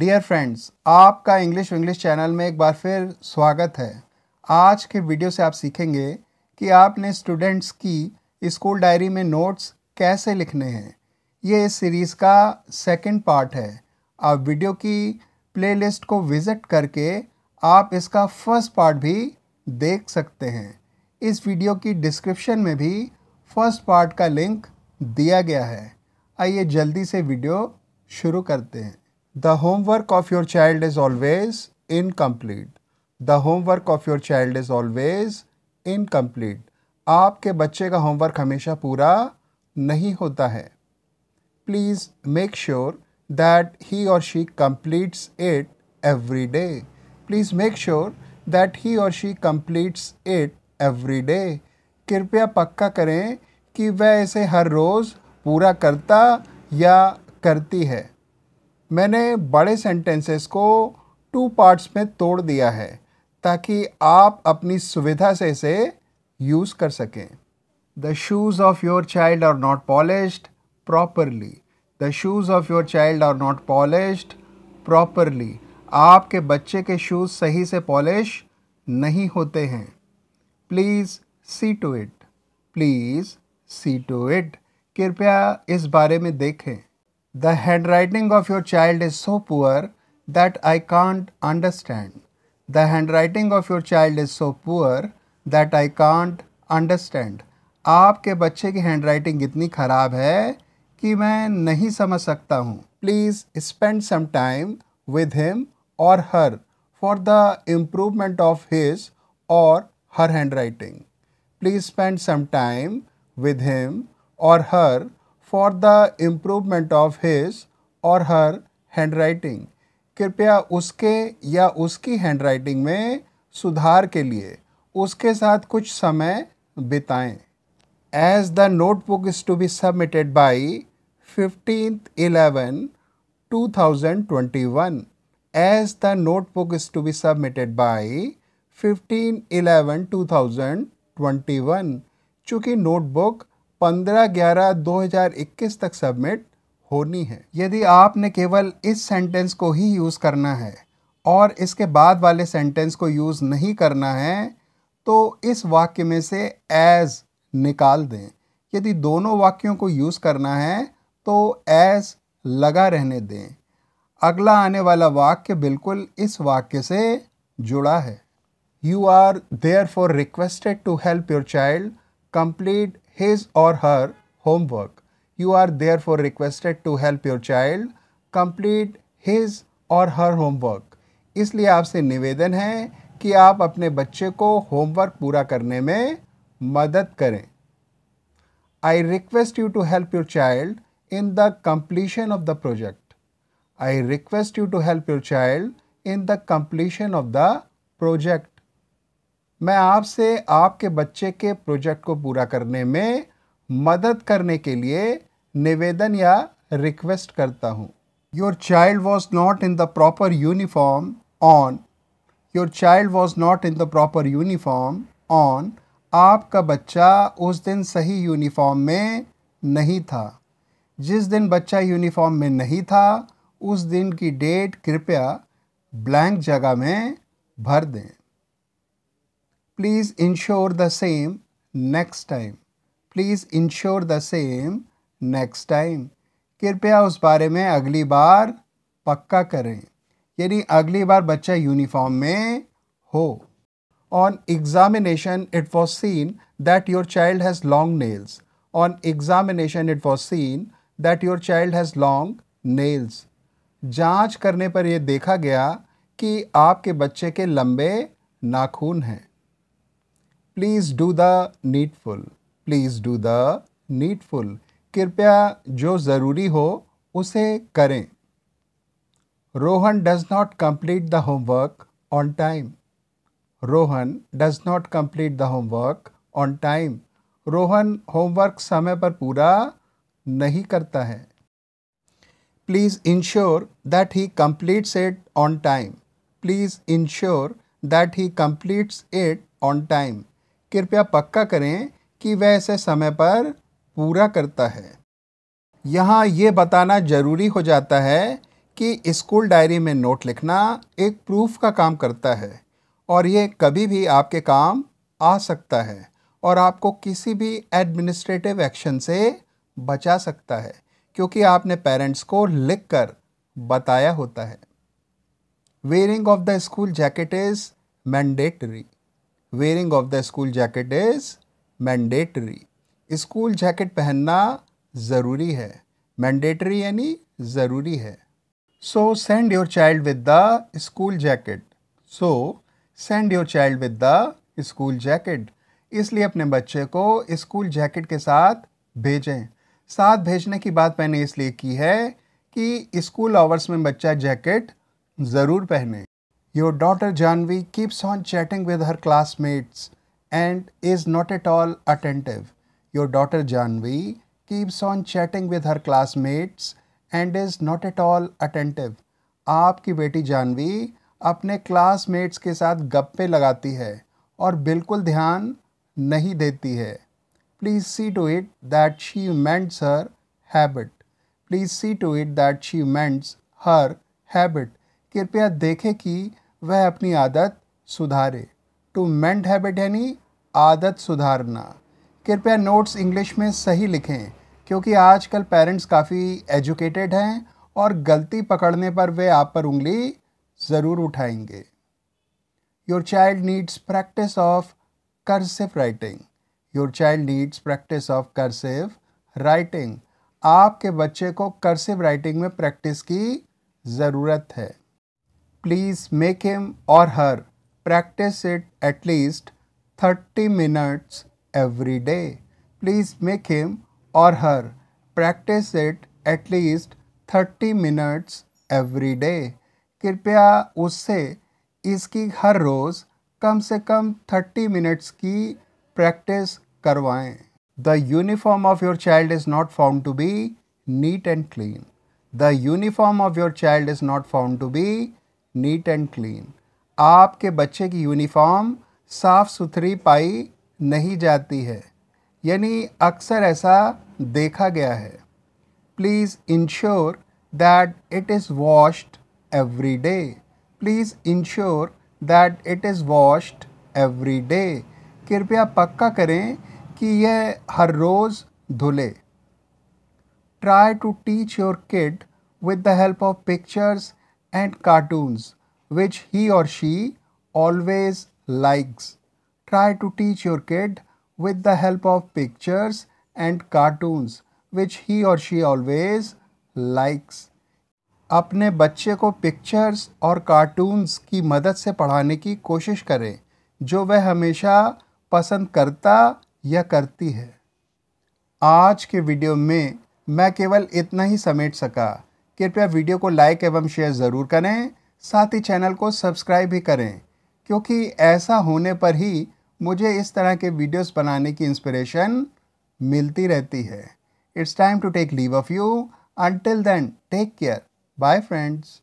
Dear friends आपका English English channel में एक बार फिर स्वागत है आज के वीडियो से आप सीखेंगे कि आपने स्टूडेंट्स की स्कूल डायरी में नोट्स कैसे लिखने हैं ये इस सीरीज़ का सेकंड पार्ट है आप वीडियो की प्लेलिस्ट को विज़िट करके आप इसका फर्स्ट पार्ट भी देख सकते हैं इस वीडियो की डिस्क्रिप्शन में भी फर्स्ट पार्ट का लिंक दिया गया है आइए जल्दी से वीडियो शुरू करते हैं the homework of your child is always incomplete the homework of your child is always incomplete आपके बच्चे का होमवर्क हमेशा पूरा नहीं होता है please make sure that he or she completes it every day please make sure that he or she completes it every day कृपया पक्का करें कि वह इसे हर रोज़ पूरा करता या करती है मैंने बड़े सेंटेंसेस को टू पार्ट्स में तोड़ दिया है ताकि आप अपनी सुविधा से इसे यूज़ कर सकें the shoes of your child are not polish properly the shoes of your child are not polish properly आपके बच्चे के शूज़ सही से पॉलिश नहीं होते हैं please see to it please see to it कृपया इस बारे में देखें The handwriting of your child is so poor that I can't understand. The handwriting of your child is so poor that I can't understand. आपके बच्चे की handwriting इतनी ख़राब है कि मैं नहीं समझ सकता हूँ Please spend some time with him or her for the improvement of his or her handwriting. Please spend some time with him or her. For the improvement of his or her handwriting कृपया उसके या उसकी handwriting में सुधार के लिए उसके साथ कुछ समय बिताएं as the notebook is to be submitted by fifteen eleven two thousand twenty one as the notebook is to be submitted by fifteen eleven two thousand twenty one चूँकि नोटबुक 15 ग्यारह 2021 तक submit होनी है यदि आपने केवल इस sentence को ही यूज़ करना है और इसके बाद वाले सेंटेंस को यूज़ नहीं करना है तो इस वाक्य में से एज निकाल दें यदि दोनों वाक्यों को यूज़ करना है तो एज लगा रहने दें अगला आने वाला वाक्य बिल्कुल इस वाक्य से जुड़ा है you are therefore requested to help your child complete his or her homework. You are therefore requested to help your child complete his और हर होमवर्क इसलिए आपसे निवेदन है कि आप अपने बच्चे को होमवर्क पूरा करने में मदद करें I request you to help your child in the completion of the project I request you to help your child in the completion of the project मैं आपसे आपके बच्चे के प्रोजेक्ट को पूरा करने में मदद करने के लिए निवेदन या रिक्वेस्ट करता हूँ your child was not in the proper uniform on your child was not in the proper uniform on आपका बच्चा उस दिन सही यूनिफॉर्म में नहीं था जिस दिन बच्चा यूनिफॉर्म में नहीं था उस दिन की डेट कृपया ब्लैंक जगह में भर दें please ensure the same next time please ensure the same next time कृपया उस बारे में अगली बार पक्का करें यानी अगली बार बच्चा यूनिफॉर्म में हो On examination, it was seen that your child has long nails. On examination, it was seen that your child has long nails. जांच करने पर यह देखा गया कि आपके बच्चे के लंबे नाखून हैं please do the needful please do the needful कृपया जो ज़रूरी हो उसे करें Rohan does not complete the homework on time Rohan does not complete the homework on time Rohan homework समय पर पूरा नहीं करता है please ensure that he completes it on time please ensure that he completes it on time कृपया पक्का करें कि वह इसे समय पर पूरा करता है यहाँ ये बताना ज़रूरी हो जाता है कि स्कूल डायरी में नोट लिखना एक प्रूफ का काम करता है और ये कभी भी आपके काम आ सकता है और आपको किसी भी एडमिनिस्ट्रेटिव एक्शन से बचा सकता है क्योंकि आपने पेरेंट्स को लिख कर बताया होता है wearing of the school jacket is mandatory wearing of the school jacket is mandatory school jacket पहनना ज़रूरी है मैंडेटरी यानी ज़रूरी है so send your child with the school jacket so send your child with the school jacket इसलिए अपने बच्चे को स्कूल जैकेट के साथ भेजें साथ भेजने की बात मैंने इसलिए की है कि स्कूल आवर्स में बच्चा जैकेट ज़रूर पहने Your daughter Janvi keeps on chatting with her classmates and is not at all attentive. Your daughter Janvi keeps on chatting with her classmates and is not at all attentive. आपकी बेटी जानवी अपने classmates के साथ गप्पे लगाती है और बिल्कुल ध्यान नहीं देती है please see to it that she mends her habit please see to it that she mends her habit कृपया देखें कि वह अपनी आदत सुधारे टू मेंट हैबिट यानी आदत सुधारना कृपया नोट्स इंग्लिश में सही लिखें क्योंकि आजकल पेरेंट्स काफ़ी एजुकेटेड हैं और गलती पकड़ने पर वे आप पर उंगली ज़रूर उठाएंगे your child needs practice of cursive writing your child needs practice of cursive writing आपके बच्चे को करसिव राइटिंग में प्रैक्टिस की ज़रूरत है please make him or her practice it at least 30 minutes every day. Please make him or her practice it at least 30 minutes every day. कृपया उससे इसकी हर रोज़ कम से 30 मिनट्स की practice करवाएं। The uniform of your child is not found to be neat and clean. The uniform of your child is not found to be neat and clean आपके बच्चे की uniform साफ़ सुथरी पाई नहीं जाती है यानी अक्सर ऐसा देखा गया है please ensure that it is washed every day please ensure that it is washed every day कृपया पक्का करें कि यह हर रोज़ धुले try to teach your kid with the help of pictures and cartoons which he or she always likes. Try to teach your kid with the help of pictures and cartoons which he or she always likes. अपने बच्चे को pictures और cartoons की मदद से पढ़ाने की कोशिश करें जो वह हमेशा पसंद करता या करती है आज के वीडियो में मैं केवल इतना ही समेट सका कृपया वीडियो को लाइक एवं शेयर ज़रूर करें साथ ही चैनल को सब्सक्राइब भी करें क्योंकि ऐसा होने पर ही मुझे इस तरह के वीडियोस बनाने की इंस्पिरेशन मिलती रहती है it's time to take leave of you until then take care bye friends